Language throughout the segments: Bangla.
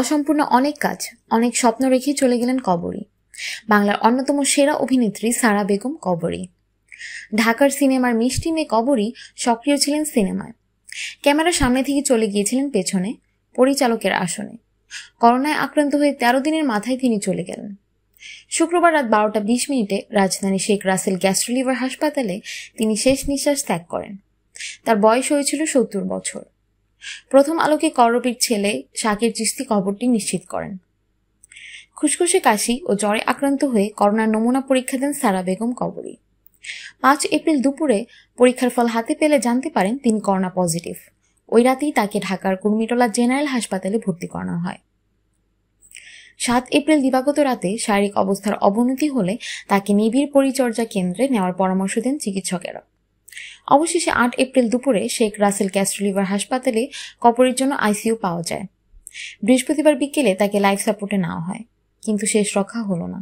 অসম্পূর্ণ অনেক কাজ অনেক স্বপ্ন রেখে চলে গেলেন কবরী বাংলার অন্যতম সেরা অভিনেত্রী সারা বেগম কবরী ঢাকার সিনেমার মিষ্টি মেয়ে কবরী সক্রিয় ছিলেন সিনেমায় ক্যামেরা সামনে থেকে চলে গিয়েছিলেন পেছনে পরিচালকের আসনে করোনায় আক্রান্ত হয়ে তেরো দিনের মাথায় তিনি চলে গেলেন শুক্রবার রাত বারোটা বিশ মিনিটে রাজধানী শেখ রাসেল গ্যাস্ট্রোলিভার হাসপাতালে তিনি শেষ নিঃশ্বাস ত্যাগ করেন তার বয়স হয়েছিল সত্তর বছর প্রথম আলোকে করবীর ছেলে শাকির চিস্তি খবরটি নিশ্চিত করেন খুশখুশে কাশি ও জ্বরে আক্রান্ত হয়ে করোনার নমুনা পরীক্ষা দেন সারা বেগম কবরী পাঁচ এপ্রিল দুপুরে পরীক্ষার ফল হাতে পেলে জানতে পারেন তিনি করোনা পজিটিভ ওই রাতেই তাকে ঢাকার কুর্মিটোলা জেনারেল হাসপাতালে ভর্তি করানো হয় সাত এপ্রিল দিবাগত রাতে শারীরিক অবস্থার অবনতি হলে তাকে নিবিড় পরিচর্যা কেন্দ্রে নেওয়ার পরামর্শ দেন চিকিৎসকেরা অবশেষে আট এপ্রিল দুপুরে শেখ রাসেল ক্যাস্ট্রোলিভার হাসপাতালে কপরের জন্য আইসিইউ পাওয়া যায় বৃহস্পতিবার বিকেলে তাকে লাইফ সাপোর্টে নেওয়া হয় কিন্তু শেষ রক্ষা হলো না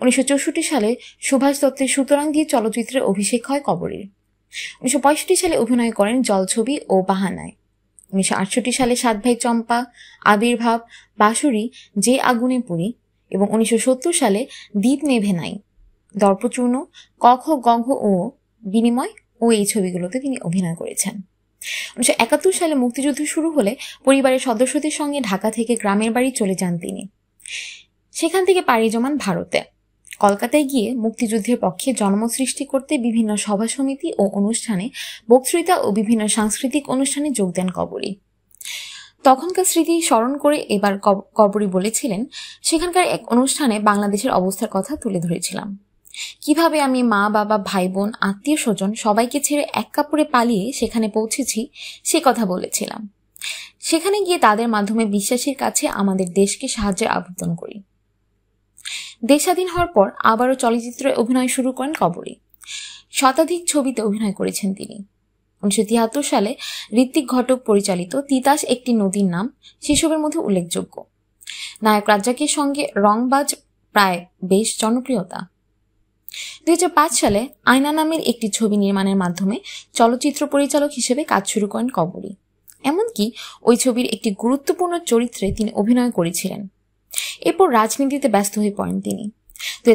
উনিশশো সালে সুভাষ দত্তের সুতরাং দিয়ে চলচ্চিত্রে অভিষেক হয় কবরের উনিশশো সালে অভিনয় করেন জলছবি ও বাহানায় উনিশশো সালে সাত ভাই চম্পা আবির্ভাব বাসুরি যে আগুনে পুরি এবং উনিশশো সালে দ্বীপ নেভে নাই দর্পচূর্ণ কখ গঘ ও বিনিময় ও এই ছবিগুলোতে তিনি অভিনয় করেছেন উনিশশো একাত্তর সালে মুক্তিযুদ্ধ শুরু হলে পরিবারের সদস্যদের সঙ্গে ঢাকা থেকে গ্রামের বাড়ি চলে যান তিনি সেখান থেকে পাড়ি জমান ভারতে কলকাতায় গিয়ে মুক্তিযুদ্ধের পক্ষে জন্ম সৃষ্টি করতে বিভিন্ন সভা সমিতি ও অনুষ্ঠানে বক্তৃতা ও বিভিন্ন সাংস্কৃতিক অনুষ্ঠানে যোগ দেন কবরী তখনকার স্মৃতি স্মরণ করে এবার কবরী বলেছিলেন সেখানকার এক অনুষ্ঠানে বাংলাদেশের অবস্থার কথা তুলে ধরেছিলাম কিভাবে আমি মা বাবা ভাই বোন আত্মীয় স্বজন সবাইকে ছেড়ে এক কাপড়ে পালিয়ে সেখানে পৌঁছেছি সে কথা বলেছিলাম সেখানে গিয়ে তাদের মাধ্যমে বিশ্বাসীর কাছে আমাদের দেশকে সাহায্যের আবেদন করি দেশ স্বাধীন হওয়ার পর আবারও চলচ্চিত্রে অভিনয় শুরু করেন কবরী শতাধিক ছবিতে অভিনয় করেছেন তিনি উনিশশো তিয়াত্তর সালে ঋত্বিক ঘটক পরিচালিত তিতাস একটি নদীর নাম সেসবের মধ্যে উল্লেখযোগ্য নায়ক রাজ্জাকের সঙ্গে রংবাজ প্রায় বেশ জনপ্রিয়তা দুই সালে আয়না নামের একটি ছবি নির্মাণের মাধ্যমে চলচ্চিত্র পরিচালক হিসেবে কাজ শুরু করেন কবরী এমনকি ওই ছবির একটি গুরুত্বপূর্ণ চরিত্রে তিনি অভিনয় করেছিলেন এরপর রাজনীতিতে ব্যস্ত হয়ে পড়েন তিনি দু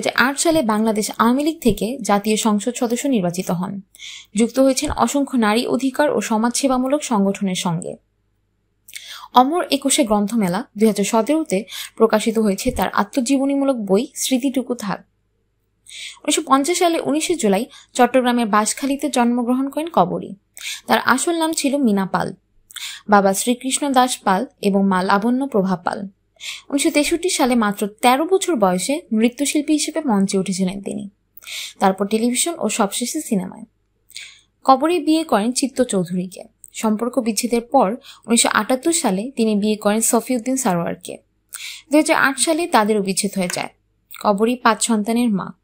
সালে বাংলাদেশ আওয়ামী লীগ থেকে জাতীয় সংসদ সদস্য নির্বাচিত হন যুক্ত হয়েছেন অসংখ্য নারী অধিকার ও সমাজসেবামূলক সংগঠনের সঙ্গে অমর একুশে গ্রন্থমেলা দুই হাজার সতেরোতে প্রকাশিত হয়েছে তার আত্মজীবনীমূলক বই স্মৃতিটুকু থাক উনিশশো সালে উনিশে জুলাই চট্টগ্রামের বাঁশখালীতে জন্মগ্রহণ করেন কবরী তার আসল নাম ছিল মিনা পাল বাবা শ্রীকৃষ্ণ দাস পাল এবং মা লাবণ্য প্রভা পাল উনিশশো সালে মাত্র ১৩ বছর বয়সে নৃত্যশিল্পী হিসেবে মঞ্চে উঠেছিলেন তিনি তারপর টেলিভিশন ও সবশেষে সিনেমায় কবরী বিয়ে করেন চিত্ত চৌধুরীকে সম্পর্ক বিচ্ছেদের পর উনিশশো সালে তিনি বিয়ে করেন সফিউদ্দিন সারোয়ারকে দু সালে তাদেরও বিচ্ছেদ হয়ে যায় কবরী পাঁচ সন্তানের মা